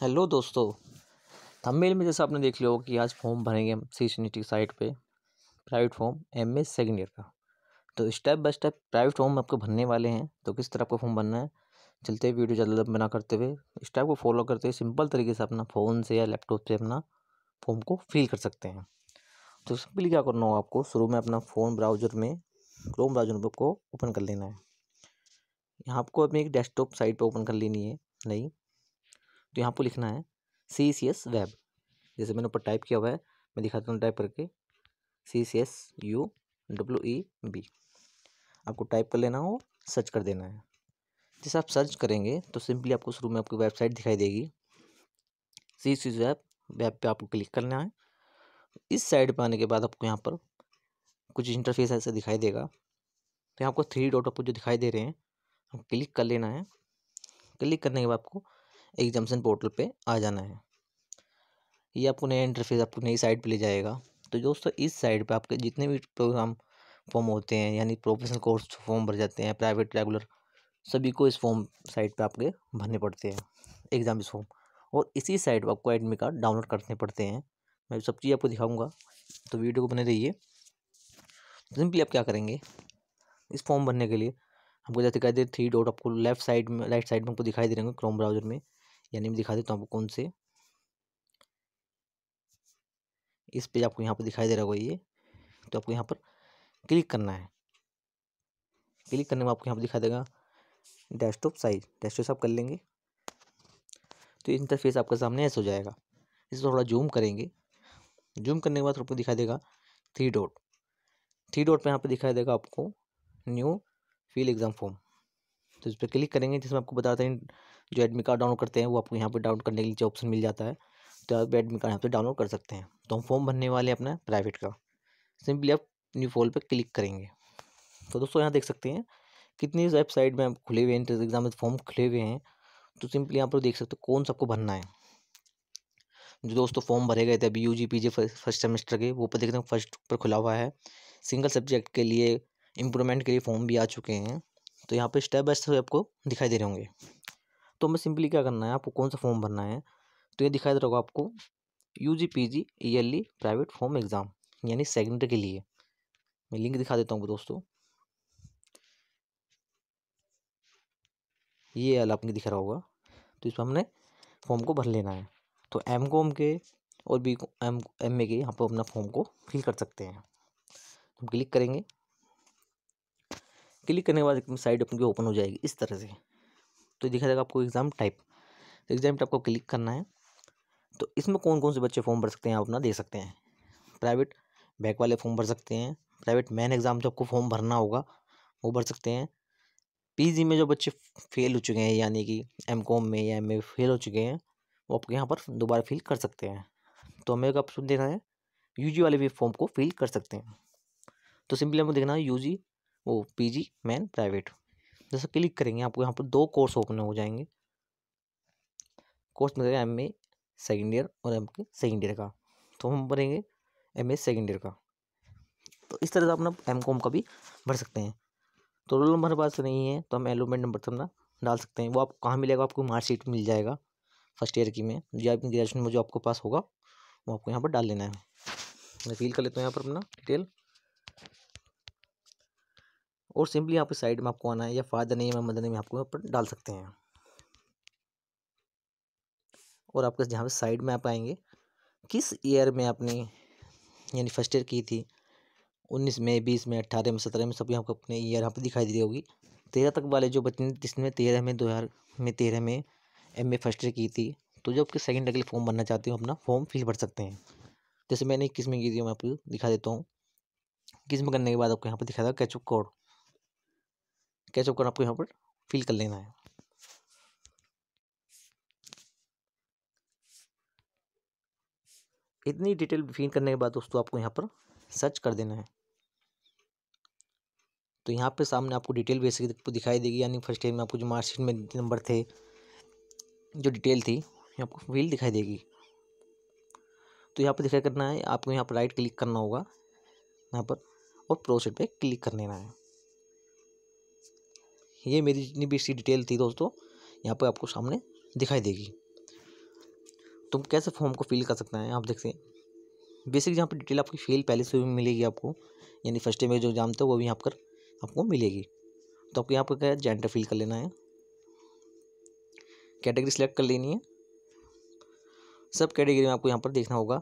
hello दोस्तों thumbnail में जैसा आपने देख लिया होगा कि आज फॉर्म भरेंगे हम सी सी टी साइट पर private form M A second year का तो step by step private form आपको भरने वाले हैं तो किस तरह का फॉर्म भरना है चलते वीडियो ज़्यादा बना करते हुए स्टेप को फॉलो करते हुए सिंपल तरीके से अपना फ़ोन से या लैपटॉप से अपना फॉर्म को फिल कर सकते हैं तो सिंपली क्या करना होगा आपको शुरू में अपना फ़ोन ब्राउज़र में क्रोम ब्राउज़र को ओपन कर लेना है यहाँ आपको अपनी एक डेस्कटॉप साइट पर ओपन कर लेनी है नहीं तो यहाँ पर लिखना है सी सी एस वेब जैसे मैंने ऊपर टाइप किया हुआ है मैं दिखाता हूँ टाइप करके C C S U W E B आपको टाइप कर लेना हो सर्च कर देना है जैसे आप सर्च करेंगे तो सिंपली आपको शुरू में आपकी वेबसाइट दिखाई देगी सी सी वेब वेब पे आपको क्लिक करना है इस साइड पे आने के बाद आपको यहाँ पर कुछ इंटरफेस ऐसा दिखाई देगा तो यहाँ आपको थ्री डॉट आपको जो दिखाई दे रहे हैं क्लिक कर लेना है क्लिक करने के बाद आपको एग्जामेशन पोर्टल पे आ जाना है ये आपको नया इंटरफेस आपको नई साइट पे ले जाएगा तो दोस्तों इस साइट पे आपके जितने भी प्रोग्राम फॉर्म होते हैं यानी प्रोफेशनल कोर्स फॉर्म भर जाते हैं प्राइवेट रेगुलर सभी को इस फॉर्म साइट पे आपके भरने पड़ते हैं एग्ज़ाम इस फॉर्म और इसी साइट पर आपको एडमिट कार्ड डाउनलोड करने पड़ते हैं मैं सब चीज़ आपको दिखाऊँगा तो वीडियो को बने रहिए सिंपली आप क्या करेंगे इस फॉर्म भरने के लिए हमको जैसे कहते हैं थ्री डॉट आपको लेफ्ट साइड में राइट साइड में आपको दिखाई दे रहे हैं क्रोम ब्राउजर में यानी मैं दिखा देता हूँ आपको कौन से इस पेज आपको यहाँ पर दिखाई दे रहा होगा ये तो आपको यहाँ पर क्लिक करना है क्लिक करने में आपको यहाँ पर दिखाई देगा डेस्कटॉप साइज डेस्कटॉप आप कर लेंगे तो इंटरफेस आपके सामने ऐसा हो जाएगा इसे थोड़ा जूम करेंगे जूम करने के बाद आपको दिखाई देगा थ्री डॉट थ्री डॉट पे यहाँ पर दिखाई देगा आपको न्यू फील एग्ज़ाम फॉर्म तो इस पर क्लिक करेंगे जिसमें आपको बताते हैं जो एडमिट कार्ड डाउनलोड करते हैं वो आपको यहाँ पर डाउनलोड करने के लिए ऑप्शन मिल जाता है तो आप एडमिट कार्ड यहाँ पर डाउनलोड कर सकते हैं तो हम फॉर्म भरने वाले हैं अपना प्राइवेट का सिंपली आप न्यू फॉल पर क्लिक करेंगे तो दोस्तों यहाँ देख सकते हैं कितनी वेबसाइट में आप खुले हुए हैं एंट्रेंस एग्जाम में फॉर्म खुले हुए हैं तो सिंपली यहाँ पर देख सकते हो कौन सा आपको भरना है जो दोस्तों फॉर्म भरे गए थे अभी U G P G first semester के वो पर देखते हैं फर्स्ट पर खुला हुआ है सिंगल सब्जेक्ट के लिए इम्प्रूवमेंट के लिए फॉर्म भी आ चुके हैं तो यहाँ पर स्टेप बाय स्टेप आपको दिखाई दे रहे होंगे तो हमें सिंपली क्या करना है आपको कौन सा फॉर्म भरना है तो ये दिखाई दे रहा होगा आपको U G P G yearly private form exam यानी सेकेंड के लिए मैं लिंक दिखा देता हूँ दोस्तों ये अल आपको दिख रहा होगा तो इसमें हमने फॉर्म को भर लेना है तो एम कॉम के और बी एम एम ए के यहाँ पर अपना फॉर्म को फिल कर सकते हैं हम क्लिक करेंगे क्लिक करने के बाद साइड अपनी ओपन हो जाएगी इस तरह से तो दिखा देगा आपको एग्ज़ाम टाइप एग्ज़ाम टाइप को क्लिक करना है तो इसमें कौन कौन से बच्चे फॉर्म भर सकते हैं आप अपना दे सकते हैं प्राइवेट बैक वाले फॉर्म भर सकते हैं प्राइवेट मैन एग्ज़ाम जो आपको फॉर्म भरना होगा वो भर सकते हैं पी में जो बच्चे फेल हो चुके हैं यानी कि एम में या एम में फेल हो चुके हैं वो आपके यहाँ पर दोबारा फिल कर सकते हैं तो हमें आप सुन देखा है यू वाले भी फॉर्म को फिल कर सकते हैं तो सिंपली हमको देखना है यू वो पीजी मैन प्राइवेट जैसे क्लिक करेंगे आपको यहाँ पर दो कोर्स ओपन हो जाएंगे कोर्स मिलेगा एम ए सेकेंड ईयर और एम के सेकेंड ईयर का तो हम भरेंगे एम ए सेकेंड ईयर का तो इस तरह से अपना एम कॉम का भी भर सकते हैं तो रोल नंबर हमारे पास नहीं है तो हम एलोमेंट नंबर से अपना डाल सकते हैं वो आपको कहाँ मिलेगा आपको मार्कशीट मिल जाएगा फर्स्ट ईयर की में जो आपकी ग्रेजुएशन में जो आपके पास होगा वो आपको यहाँ पर डाल लेना है मैं फिल कर लेता हूँ यहाँ पर अपना डिटेल और सिंपली यहाँ पे साइड में आपको आना है या फादर नेम या मदर नेम आपको यहाँ पर डाल सकते हैं और आपके जहाँ पे साइड में आप आएंगे किस ईयर में आपने यानी फर्स्ट ईयर की थी उन्नीस में बीस में अट्ठारह में सत्रह में सभी आपको अपने ईयर यहाँ पर दिखाई दे होगी तेरह तक वाले जो बच्चे जिसने तेरह में दो हज़ार में तेरह में एम ए फर्स्ट ईयर की थी तो जो आपके सेकेंड ईयर के लिए फॉर्म भरना चाहते हो अपना फॉर्म फीस भर सकते हैं जैसे मैंने इक्कीस में की थी मैं आपको दिखा देता हूँ किस में करने के बाद आपको यहाँ पर दिखाया था कैचअप कोड कैचअप कर आपको यहाँ पर फिल कर लेना है इतनी डिटेल फिल करने के बाद दोस्तों आपको यहाँ पर सर्च कर देना है तो यहाँ पे सामने आपको डिटेल बेसिक दिखाई देगी यानी फर्स्ट टाइम में आपको जो मार्कशीट में नंबर थे जो डिटेल थी आपको फील दिखाई देगी तो यहाँ पर दिखाई करना है आपको यहाँ पर राइट क्लिक करना होगा यहाँ पर और प्रोसेड पे क्लिक कर लेना है ये मेरी जितनी भी इसकी डिटेल थी दोस्तों यहाँ पर आपको सामने दिखाई देगी तुम कैसे फॉर्म को फिल कर सकते हैं आप देखते हैं बेसिक यहाँ पर डिटेल आपकी फील पहले से भी मिलेगी आपको यानी फर्स्ट टाइम में जो एग्जाम था वो भी यहाँ पर आपको मिलेगी तो आपको यहाँ पर क्या है जेंडर फिल कर लेना है कैटेगरी सेलेक्ट कर लेनी है सब कैटेगरी में आपको यहाँ पर देखना होगा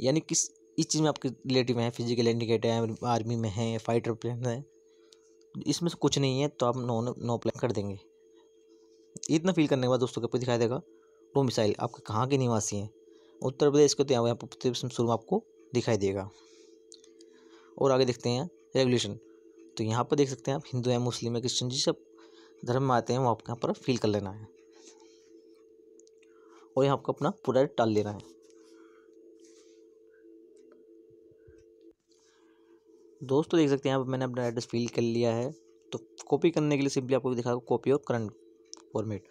यानी किस इस चीज़ में आपके रिलेटिव हैं फिजिकल इंडिकेटर हैं आर्मी में हैं फाइटर प्लेन हैं इसमें से कुछ नहीं है तो आप नो नो प्लान कर देंगे इतना फील करने के बाद दोस्तों आपको दिखाई देगा वो मिसाइल आपके कहाँ के निवासी हैं उत्तर प्रदेश के तो यहाँ पर शुरू आपको दिखाई देगा और आगे देखते हैं रेगुलेशन तो यहाँ पर देख सकते हैं आप हिंदू हैं मुस्लिम है क्रिश्चियन जिस सब धर्म में आते हैं वो आपके यहाँ पर फील कर लेना है और यहाँ आपको अपना पूरा टाल लेना है दोस्तों तो देख सकते हैं यहाँ पर मैंने अपना एड्रेस फिल कर लिया है तो कॉपी करने के लिए सिंपली आपको दिखा कॉपी और करंट फॉर्मेट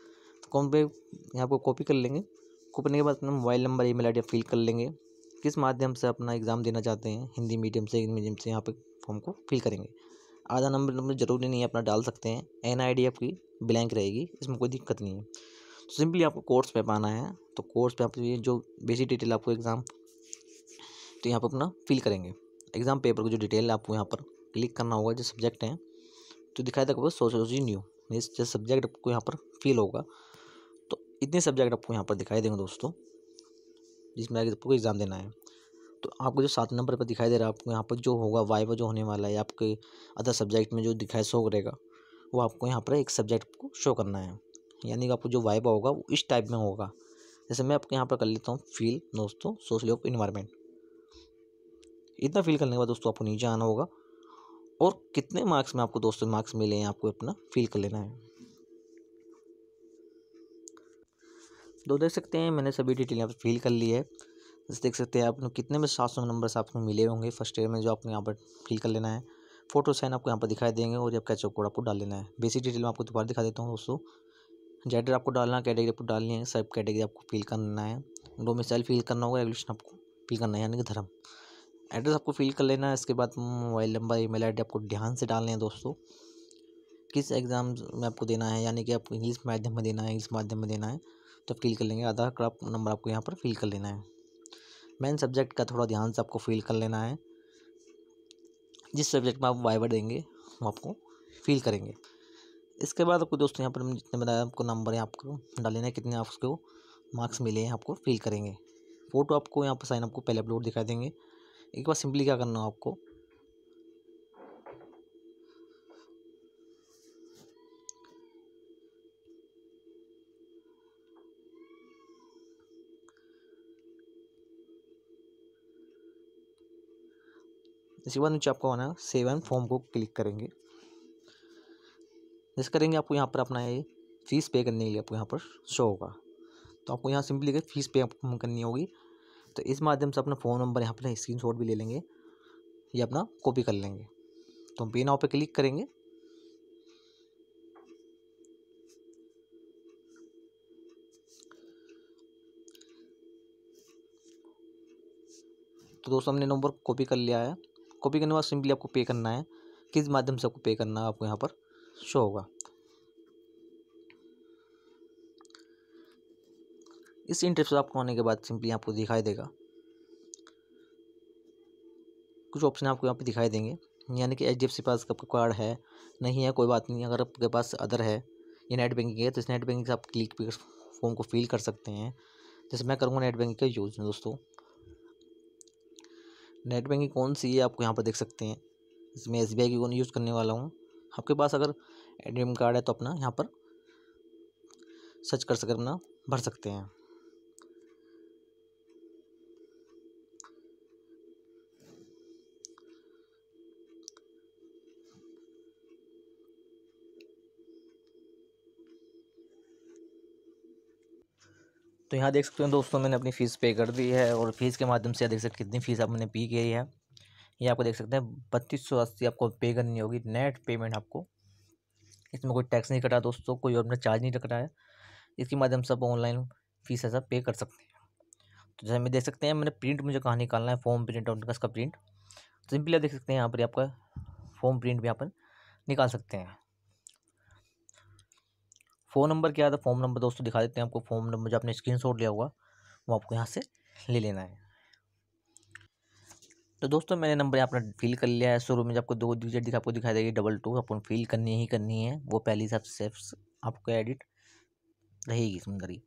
तो कौन पे यहाँ को कॉपी कर लेंगे कॉपी करने के बाद अपना mobile number email I fill कर लेंगे किस माध्यम से अपना एग्ज़ाम देना चाहते हैं हिंदी मीडियम से इंग्लिश मीडियम से यहाँ पर फॉर्म को फिल करेंगे आधा नंबर नंबर तो जरूरी नहीं है अपना डाल सकते हैं एन आई डी आपकी ब्लैंक रहेगी इसमें कोई दिक्कत नहीं है तो सिंपली आपको कोर्स पे पाना है तो कोर्स पे आप जो बेसिक डिटेल आपको एग्ज़ाम तो यहाँ पर अपना फिल करेंगे एग्ज़ाम पेपर की जो डिटेल है आपको यहाँ पर क्लिक करना होगा जो सब्जेक्ट हैं तो दिखाई देगा सोशोलॉजी न्यू इस जो सब्जेक्ट आपको यहाँ पर फील होगा तो इतने सब्जेक्ट आपको यहाँ पर दिखाई देंगे दोस्तों जिसमें आगे आपको एग्ज़ाम देना है तो आपको जो सात नंबर पर दिखाई दे रहा है आपको यहाँ पर जो होगा वाई जो होने वाला है आपके अदर सब्जेक्ट में जो दिखाई शो करेगा वो आपको यहाँ पर एक सब्जेक्ट को शो करना है यानी कि आपको जो वाइबा होगा वो इस टाइप में होगा जैसे मैं आपको यहाँ पर कर लेता हूँ फील दोस्तों सोशल ऑफ इन्वायरमेंट इतना फिल करने के बाद दोस्तों आपको नीचे आना होगा और कितने मार्क्स में आपको दोस्तों मार्क्स मिले हैं आपको अपना फिल कर लेना है तो देख सकते हैं मैंने सभी डिटेल यहाँ पर फिल कर ली है जैसे देख सकते हैं आपने कितने में सात सौ नंबर आपको मिले होंगे फर्स्ट ईयर में जो आपको यहाँ पर फिल कर लेना है फोटो साइन आपको यहाँ पर दिखाई देंगे और जब आपका कोड आपको डाल लेना है बेसिक डिटेल में आपको दोबारा दिखा देता हूँ दोस्तों जेडर आपको डालना कैटेगरी आपको डालनी है सब कैटेगरी आपको फिल करना है डोमिसाइल फिल करना होगा रेगुलेशन आपको फिल करना है यानी कि धर्म एड्रेस आपको फिल कर लेना है इसके बाद मोबाइल नंबर ईमेल आईडी आपको ध्यान से डालने हैं दोस्तों किस एग्ज़ाम में आपको देना है यानी कि आपको इंग्लिश माध्यम में देना है इंग्लिश माध्यम में देना है तो आप फिल कर लेंगे आधार कार्ड नंबर आपको यहाँ पर फिल कर लेना है मेन सब्जेक्ट का थोड़ा ध्यान से आपको फिल कर लेना है जिस सब्जेक्ट में आप वाइवर देंगे वो आपको फिल करेंगे इसके बाद आपको दोस्तों यहाँ पर जितने बताया आपको नंबर है आपको डाल लेना है कितने आप उसको मार्क्स मिले हैं आपको फिल करेंगे फ़ोटो आपको यहाँ पर साइन आपको पहले अपलोड दिखाई देंगे एक बार सिंपली क्या करना हो आपको इसके बाद नीचे आपको आना सेव एंड फॉर्म को क्लिक करेंगे जैसे करेंगे आपको यहाँ पर अपना ये फीस पे करने के लिए आपको यहाँ पर शो होगा तो आपको यहाँ सिंपली फीस पे करनी होगी तो इस माध्यम से अपना फ़ोन नंबर यहाँ पर स्क्रीन शॉट भी ले लेंगे या अपना कॉपी कर लेंगे तो हम पे नाव पर क्लिक करेंगे तो दोस्तों हमने नंबर कॉपी कर लिया है कॉपी करने के बाद सिंपली आपको पे करना है किस माध्यम से आपको पे करना है आपको यहाँ पर शो होगा इस आपको होने के बाद सिंपली आपको दिखाई देगा कुछ ऑप्शन आपको यहाँ पे दिखाई देंगे यानी कि एच डी एफ पास आपका कार्ड है नहीं है कोई बात नहीं अगर आपके पास अदर है या नेट बैंकिंग है तो इस नेट बैंकिंग से आप क्लिक पे फॉर्म को फिल कर सकते हैं जैसे मैं करूँगा नेट बैंकिंग का यूज़ दोस्तों नेट बैंकिंग कौन सी है आपको यहाँ पर देख सकते हैं इसमें एस बी आई की यूज़ करने वाला हूँ आपके पास अगर ए कार्ड है तो अपना यहाँ पर सर्च कर सकते अपना भर सकते हैं तो यहाँ देख सकते हैं दोस्तों मैंने अपनी फ़ीस पे कर दी है और फीस के माध्यम से देख सकते कितनी फ़ीस आपने पी की है ये आपको देख सकते हैं बत्तीस सौ अस्सी आपको पे करनी होगी नेट पेमेंट आपको इसमें कोई टैक्स नहीं कटा दोस्तों कोई और अपना चार्ज नहीं रहा है इसके माध्यम से आप ऑनलाइन फ़ीस ऐसा पे कर सकते हैं तो जैसे मैं देख सकते हैं मैंने प्रिंट मुझे कहाँ निकालना है फॉर्म प्रिंट और इसका प्रिंट सिंपली आप देख सकते हैं यहाँ पर आपका फॉर्म प्रिंट भी यहाँ पर निकाल सकते हैं फ़ोन नंबर क्या था फॉर्म नंबर दोस्तों दिखा देते हैं आपको फॉर्म नंबर जो आपने स्क्रीन लिया हुआ वो आपको यहाँ से ले लेना है तो दोस्तों मैंने नंबर यहाँ अपना फिल कर लिया है शुरू में जब आपको दो डिजिट दिखा आपको दिखाई देगी डबल टू अपन फिल करनी ही करनी है वो पहले हिसाब से आपको एडिट रहेगी सुंदर ही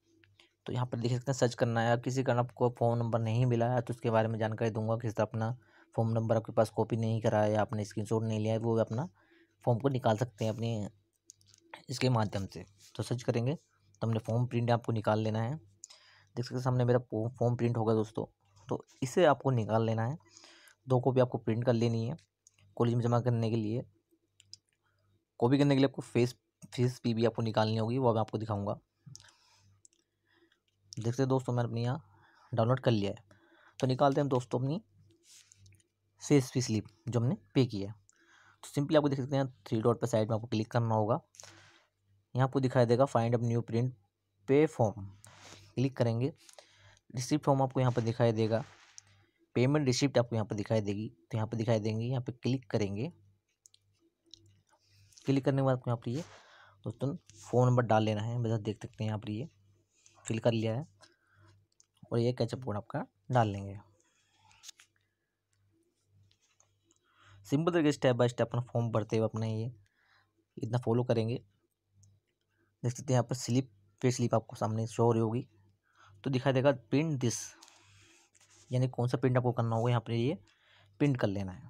तो यहाँ पर देख सकते हैं सर्च करना है किसी कारण आपको फ़ोन नंबर नहीं मिला है तो उसके बारे में जानकारी दूंगा किस तरह अपना फ़ोन नंबर आपके पास कॉपी नहीं करा है आपने स्क्रीन नहीं लिया है वो अपना फॉर्म को निकाल सकते हैं अपने इसके माध्यम से तो सर्च करेंगे तो हमने फॉर्म प्रिंट आपको निकाल लेना है देख सकते सामने मेरा फॉर्म प्रिंट होगा दोस्तों तो इसे आपको निकाल लेना है दो कॉपी आपको प्रिंट कर लेनी है कॉलेज में जमा करने के लिए कॉपी करने के लिए आपको फेस फीस पी भी आपको निकालनी होगी वो मैं आपको दिखाऊंगा देख सकते दोस्तों मैंने अपने यहाँ डाउनलोड कर लिया है तो निकालते हैं दोस्तों अपनी फेस फी स्लिप जो हमने पे किया है तो सिंपली आपको देख सकते हैं थ्री डॉट पर साइड में आपको क्लिक करना होगा यहाँ आपको दिखाई देगा फाइंड अप न्यू प्रिंट पे फॉर्म क्लिक करेंगे रिसिप्ट फॉर्म आपको यहाँ पर दिखाई देगा पेमेंट रिसिप्ट आपको यहाँ पर दिखाई देगी तो यहाँ पर दिखाई देंगे यहाँ पर क्लिक करेंगे क्लिक करने के बाद आपको यहाँ पर ये दोस्तों फ़ोन नंबर डाल लेना है बस देख सकते हैं यहाँ पर ये फिल कर लिया है और ये कैचअप कोड आपका डाल लेंगे सिंपल तरीके स्टेप बाय स्टेप अपना फॉर्म भरते हुए अपने ये इतना फॉलो करेंगे देख सकते हैं यहाँ पर स्लिप पे स्लिप आपको सामने शो हो रही होगी तो दिखाई देगा प्रिंट दिस यानी कौन सा प्रिंट आपको करना होगा यहाँ पर ये प्रिंट कर लेना है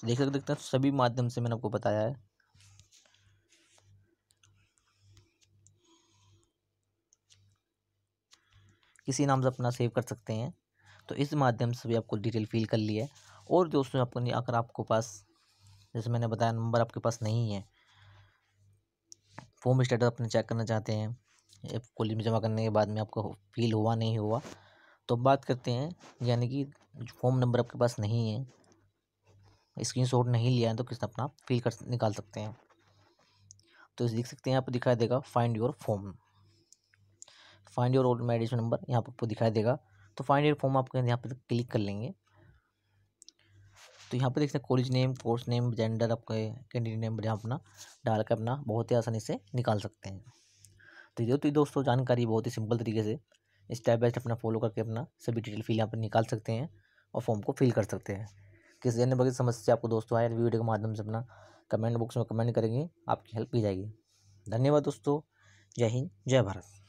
तो देख सकते हैं सभी माध्यम से मैंने आपको बताया है किसी नाम से अपना सेव कर सकते हैं तो इस माध्यम से भी आपको डिटेल फिल कर लिया है और दोस्तों अपनी अगर आपको पास जैसे मैंने बताया नंबर आपके पास नहीं है फॉर्म स्टेटस अपने चेक करना चाहते हैं कॉलेज में जमा करने के बाद में आपको फील हुआ नहीं हुआ तो बात करते हैं यानी कि फॉर्म नंबर आपके पास नहीं है स्क्रीन शॉट नहीं लिया है तो किस अपना फील कर निकाल सकते हैं तो देख सकते हैं यहाँ पर दिखाई देगा find your form find your automation number यहाँ पर आपको दिखाई देगा तो फाइंड योर फॉर्म आपको यहाँ पर क्लिक कर लेंगे तो यहाँ पर देख सकते हैं college name course name gender आपके कैंडिडेट नेम यहाँ अपना डाल कर अपना बहुत ही आसानी से निकाल सकते हैं तो ये तो दोस्तों जानकारी बहुत ही सिंपल तरीके से स्टेप बाय स्टेप अपना फॉलो करके अपना सभी डिटेल फिल यहाँ पर निकाल सकते हैं और फॉर्म को फिल कर सकते हैं किसी अन्य बगैर समस्या आपको दोस्तों आए वीडियो तो के माध्यम से अपना कमेंट बॉक्स में कमेंट करेंगे आपकी हेल्प की जाएगी धन्यवाद दोस्तों जय हिंद जय भारत